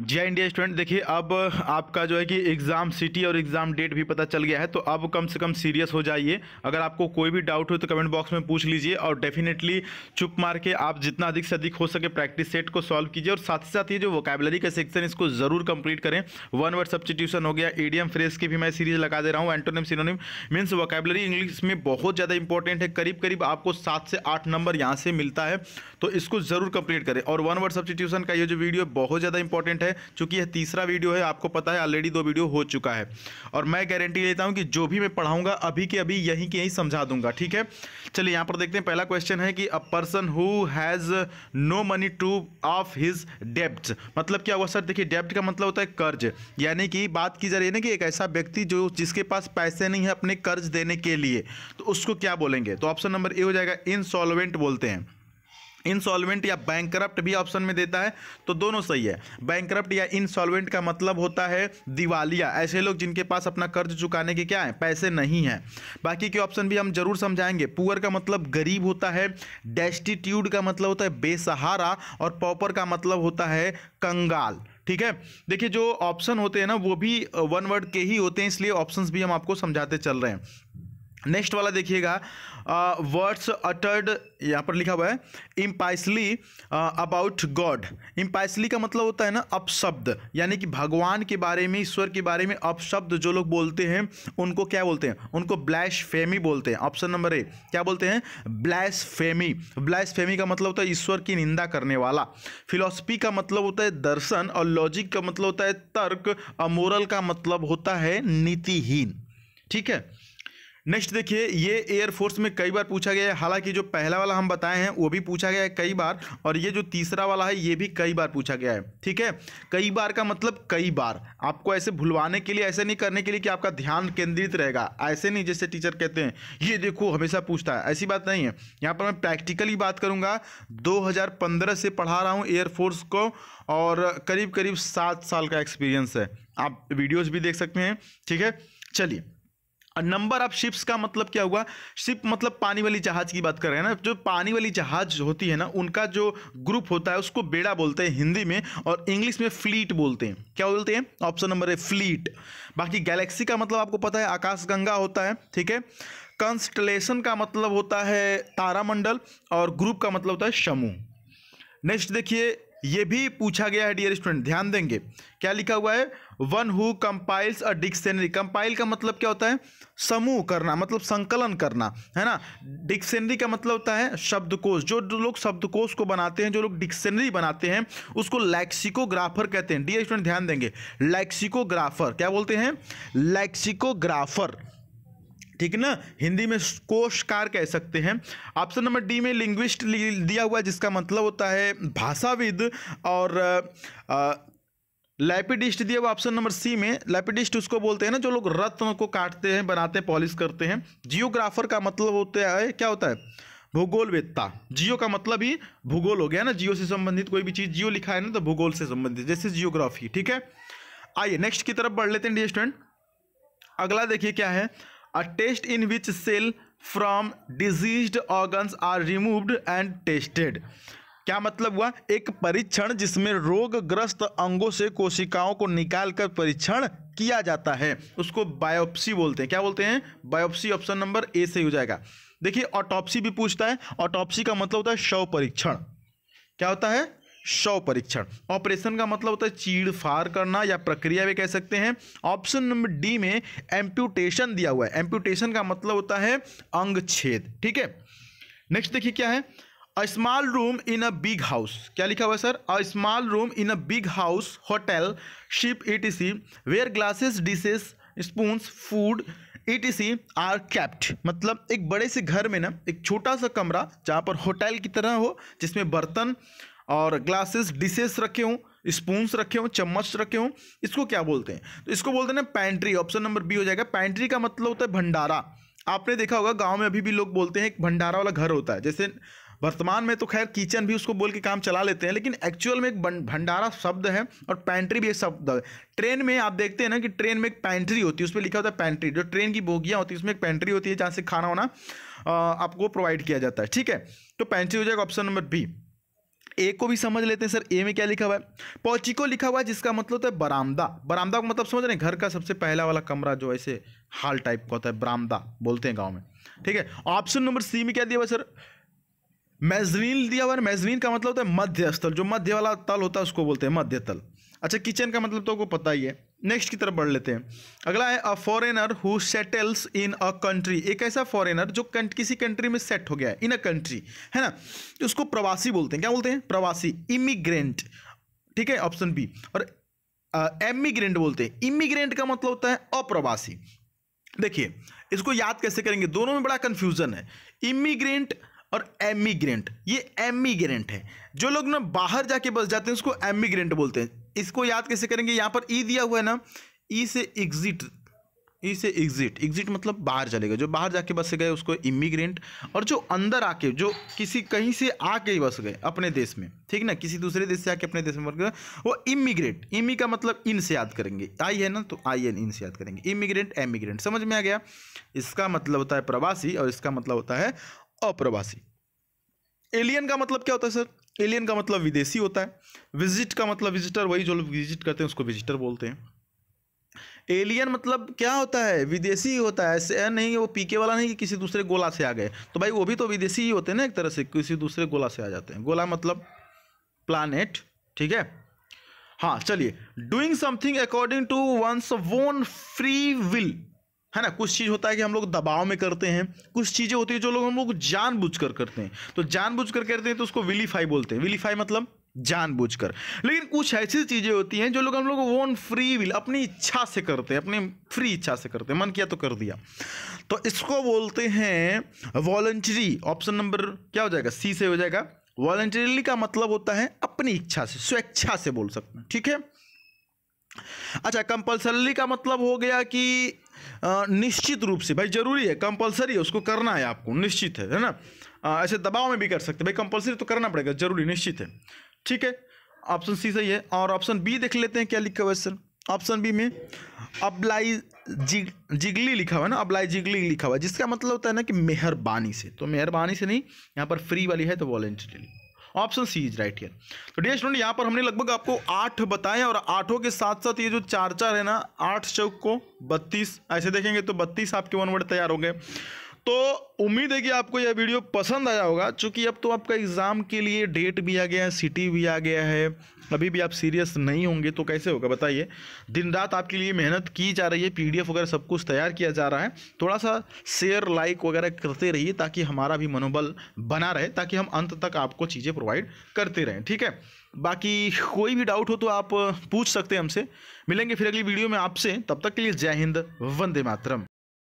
जी India student देखिए अब आपका जो है कि एग्ज़ाम सिटी और एग्ज़ाम डेट भी पता चल गया है तो अब कम से कम सीरियस हो जाइए अगर आपको कोई भी डाउट हो तो कमेंट बॉक्स में पूछ लीजिए और डेफिनेटली चुप मार के आप जितना अधिक से अधिक हो सके प्रैक्टिस सेट को सॉल्व कीजिए और साथ ही साथ ये जो वोकेबलरी का सेक्शन इसको ज़रूर कंप्लीट करें वन वर्ड सब्सिट्यूशन हो गया एडियम फ्रेस की भी मैं सीरीज लगा दे रहा हूँ antonym synonym means vocabulary English में बहुत ज़्यादा इंपॉर्टेंट है करीब करीब आपको सात से आठ नंबर यहाँ से मिलता है तो इसको ज़रूर कंप्लीट करें और वन वर्ड सब्सिट्यूशन का ये जो वीडियो बहुत ज़्यादा इंपॉर्टेंट है है चूंकि यह तीसरा वीडियो है आपको पता है ऑलरेडी दो वीडियो हो चुका है और मैं गारंटी लेता हूं कि जो भी मैं पढ़ाऊंगा अभी के अभी यहीं के यहीं समझा दूंगा ठीक है चलिए यहां पर देखते हैं पहला क्वेश्चन है कि a person who has no money to off his डेप्ट मतलब क्या हुआ सर देखिए डेप्ट का मतलब होता है कर्ज यानी कि बात की जा रही है ना कि एक ऐसा व्यक्ति जो जिसके पास पैसे नहीं है अपने कर्ज देने के लिए तो उसको क्या बोलेंगे तो ऑप्शन नंबर ए हो जाएगा इनसॉल्वेंट बोलते हैं इंसॉलवेंट या बैंक भी ऑप्शन में देता है तो दोनों सही है बैंक या इंसॉलवेंट का मतलब होता है दिवालिया ऐसे लोग जिनके पास अपना कर्ज चुकाने के क्या है पैसे नहीं हैं बाकी के ऑप्शन भी हम जरूर समझाएंगे पुअर का मतलब गरीब होता है डेस्टिट्यूड का मतलब होता है बेसहारा और पॉपर का मतलब होता है कंगाल ठीक है देखिए जो ऑप्शन होते हैं ना वो भी वन uh, वर्ड के ही होते हैं इसलिए ऑप्शंस भी हम आपको समझाते चल रहे हैं नेक्स्ट वाला देखिएगा वर्ड्स अटर्ड यहाँ पर लिखा हुआ है इम्पाइसली अबाउट गॉड इम्पाइसली का मतलब होता है ना अपशब्द यानी कि भगवान के बारे में ईश्वर के बारे में अपशब्द जो लोग बोलते हैं उनको क्या बोलते हैं उनको फेमी बोलते हैं ऑप्शन नंबर ए क्या बोलते हैं ब्लैश फेमी का मतलब होता है ईश्वर की निंदा करने वाला फिलोसफी का मतलब होता है दर्शन और लॉजिक का मतलब होता है तर्क अमोरल का मतलब होता है नीतिहीन ठीक है नेक्स्ट देखिए ये एयरफोर्स में कई बार पूछा गया है हालांकि जो पहला वाला हम बताए हैं वो भी पूछा गया है कई बार और ये जो तीसरा वाला है ये भी कई बार पूछा गया है ठीक है कई बार का मतलब कई बार आपको ऐसे भुलवाने के लिए ऐसे नहीं करने के लिए कि आपका ध्यान केंद्रित रहेगा ऐसे नहीं जैसे टीचर कहते हैं ये देखो हमेशा पूछता है ऐसी बात नहीं है यहाँ पर मैं प्रैक्टिकली बात करूँगा दो से पढ़ा रहा हूँ एयरफोर्स को और करीब करीब सात साल का एक्सपीरियंस है आप वीडियोज़ भी देख सकते हैं ठीक है चलिए नंबर ऑफ शिप्स का मतलब क्या हुआ शिप मतलब पानी वाली जहाज की बात कर रहे हैं ना जो पानी वाली जहाज होती है ना उनका जो ग्रुप होता है उसको बेड़ा बोलते हैं हिंदी में और इंग्लिश में फ्लीट बोलते हैं क्या बोलते हैं ऑप्शन नंबर है फ्लीट बाकी गैलेक्सी का मतलब आपको पता है आकाशगंगा होता है ठीक है कंस्टलेशन का मतलब होता है तारामंडल और ग्रुप का मतलब होता है समूह नेक्स्ट देखिए ये भी पूछा गया है डियर स्टूडेंट ध्यान देंगे क्या लिखा हुआ है one who compiles a dictionary compile का मतलब क्या होता है समूह करना मतलब संकलन करना है ना डिक्शनरी का मतलब होता है शब्दकोश जो लोग शब्दकोश को बनाते हैं जो लोग डिक्शनरी बनाते हैं उसको लैक्सिकोग्राफर कहते हैं डियर स्टूडेंट ध्यान देंगे लैक्सिकोग्राफर क्या बोलते हैं लैक्सिकोग्राफर ठीक है ना हिंदी में कोशकार कह सकते हैं ऑप्शन नंबर डी में लिंग्विस्ट दिया हुआ जिसका मतलब होता है भाषाविद और आ, लैपिडिस्ट दिया हुआ ऑप्शन नंबर सी में लैपिडिस्ट उसको बोलते हैं ना जो लोग रत्न को काटते हैं बनाते हैं पॉलिश करते हैं जियोग्राफर का मतलब होता है क्या होता है भूगोलवेत्ता जियो का मतलब ही भूगोल हो गया ना जियो से संबंधित कोई भी चीज़ जियो लिखा है ना तो भूगोल से संबंधित जैसे जियोग्राफी ठीक है आइए नेक्स्ट की तरफ बढ़ लेते हैं डी स्टूडेंट अगला देखिए क्या है a test in which cell from diseased organs are removed and tested क्या मतलब हुआ एक परीक्षण जिसमें रोगग्रस्त अंगों से कोशिकाओं को निकालकर परीक्षण किया जाता है उसको बायोप्सी बोलते हैं क्या बोलते हैं बायोप्सी ऑप्शन नंबर ए से हो जाएगा देखिए ऑटोप्सी भी पूछता है ऑटोप्सी का मतलब होता है शव परीक्षण क्या होता है शव परीक्षण ऑपरेशन का मतलब होता है चीड़ फाड़ करना या प्रक्रिया भी कह सकते हैं ऑप्शन नंबर डी में एम्प्यूटेशन दिया हुआ है एम्प्यूटेशन का मतलब होता है अंग छेद ठीक है नेक्स्ट देखिए क्या है a small room in a big house क्या लिखा हुआ है sir a small room in a big house hotel ship etc where glasses dishes spoons food etc are kept मतलब एक बड़े से घर में ना एक छोटा सा कमरा जहाँ पर होटल की तरह हो जिसमें बर्तन और ग्लासेस डिशेस रखे हों स्पूंस रखे हों चम्मच रखे हों इसको क्या बोलते हैं तो इसको बोलते हैं पैंट्री ऑप्शन नंबर बी हो जाएगा पैंट्री का मतलब होता है भंडारा आपने देखा होगा गांव में अभी भी लोग बोलते हैं एक भंडारा वाला घर होता है जैसे वर्तमान में तो खैर किचन भी उसको बोल के काम चला लेते हैं लेकिन एक्चुअल में एक भंडारा शब्द है और पैंट्री भी एक शब्द है ट्रेन में आप देखते हैं ना कि ट्रेन में एक पैंट्री होती है उस पर लिखा होता है पैंट्री जो ट्रेन की बोगियाँ होती है उसमें एक पैंट्री होती है जहाँ से खाना वाना आपको प्रोवाइड किया जाता है ठीक है तो पैंट्री हो जाएगा ऑप्शन नंबर बी ए को भी समझ लेते हैं सर ए में क्या लिखा हुआ है पोचिको लिखा हुआ है जिसका मतलब होता है बरामदा बरामदा का मतलब समझ रहे हैं घर का सबसे पहला वाला कमरा जो ऐसे हाल टाइप का होता है बरामदा बोलते हैं गाँव में ठीक है ऑप्शन नंबर सी में क्या दिया हुआ सर मैजरीन दिया हुआ है मैजरीन का मतलब होता है मध्य स्थल जो मध्य वाला तल होता है उसको बोलते हैं मध्य तल अच्छा किचन का मतलब तो आपको पता ही है नेक्स्ट की तरफ बढ़ लेते हैं अगला है a foreigner who settles in a country एक ऐसा फॉरेनर जो किसी कंट्री में सेट हो गया है इन अ कंट्री है ना उसको प्रवासी बोलते हैं क्या बोलते हैं प्रवासी इमिग्रेंट ठीक है ऑप्शन बी और एमिग्रेंट बोलते हैं इमिग्रेंट का मतलब होता है अप्रवासी देखिए इसको याद कैसे करेंगे दोनों में बड़ा कंफ्यूजन है इमिग्रेंट और एमिग्रेंट ये एमिग्रेंट है जो लोग ना बाहर जाके बस जाते हैं उसको एमिग्रेंट बोलते हैं इसको याद कैसे करेंगे यहाँ पर ई e दिया हुआ है ना ई e से एग्जिट ई e से एग्जिट एग्जिट मतलब बाहर चले गए जो बाहर जाके बस गए उसको इमिग्रेंट और जो अंदर आके जो किसी कहीं से आके ही बस गए अपने देश में ठीक ना किसी दूसरे देश से आके अपने देश में बस गए वो इमिग्रेट इमी का मतलब इन से याद करेंगे आई है ना तो आई एन इन से याद करेंगे इमिग्रेंट एमिग्रेंट समझ में आ गया इसका मतलब होता है प्रवासी और इसका मतलब होता है अप्रवासी एलियन का मतलब क्या होता है सर एलियन का मतलब विदेशी होता है विजिट का मतलब विजिटर वही जो लोग विजिट करते हैं उसको विजिटर बोलते हैं एलियन मतलब क्या होता है विदेशी होता है ऐसे नहीं वो पीके वाला नहीं कि किसी दूसरे गोला से आ गए तो भाई वो भी तो विदेशी ही होते हैं ना एक तरह से किसी दूसरे गोला से आ जाते हैं गोला मतलब प्लानट ठीक है हाँ चलिए doing something according to one's own free will है ना कुछ चीज़ होता है कि हम लोग दबाव में करते हैं कुछ चीज़ें होती है जो लोग हम लोग जान कर करते हैं तो जानबूझ कर करते हैं तो उसको विलीफाई बोलते हैं विलीफाई मतलब जानबूझकर लेकिन कुछ ऐसी चीज़ें होती हैं जो लोग हम लोग वॉन फ्री विल अपनी इच्छा से करते हैं अपनी फ्री इच्छा से करते हैं मन किया तो कर दिया तो इसको बोलते हैं वॉलंटरी ऑप्शन नंबर क्या हो जाएगा सी से हो जाएगा वॉलंटरीली का मतलब होता है अपनी इच्छा से स्वेच्छा से बोल सकते हैं ठीक है अच्छा कंपलसरली का मतलब हो गया कि निश्चित रूप से भाई जरूरी है कंपलसरी है उसको करना है आपको निश्चित है है ना आ, ऐसे दबाव में भी कर सकते भाई कंपलसरी तो करना पड़ेगा जरूरी निश्चित है ठीक है ऑप्शन सी सही है और ऑप्शन बी देख लेते हैं क्या लिखा हुआ है सर ऑप्शन बी में अबलाई जिग जिगली लिखा हुआ है ना अबलाई जिगली लिखा हुआ है जिसका मतलब होता है ना कि मेहरबानी से तो मेहरबानी से नहीं यहाँ पर फ्री वाली है तो voluntarily option C is right here तो डियर स्टूडेंट यहाँ पर हमने लगभग आपको आठ बताए और आठों के साथ साथ ये जो चार चार है ना आठ चौक को बत्तीस ऐसे देखेंगे तो बत्तीस आपके वन वर्ड तैयार हो गए तो उम्मीद है कि आपको यह वीडियो पसंद आया होगा चूंकि अब तो आपका एग्ज़ाम के लिए डेट भी आ गया है सिटी भी आ गया है अभी भी आप सीरियस नहीं होंगे तो कैसे होगा बताइए दिन रात आपके लिए मेहनत की जा रही है पीडीएफ वगैरह सब कुछ तैयार किया जा रहा है थोड़ा सा शेयर लाइक वगैरह करते रहिए ताकि हमारा भी मनोबल बना रहे ताकि हम अंत तक आपको चीज़ें प्रोवाइड करते रहें ठीक है बाकी कोई भी डाउट हो तो आप पूछ सकते हैं हमसे मिलेंगे फिर अगली वीडियो में आपसे तब तक के लिए जय हिंद वंदे मातरम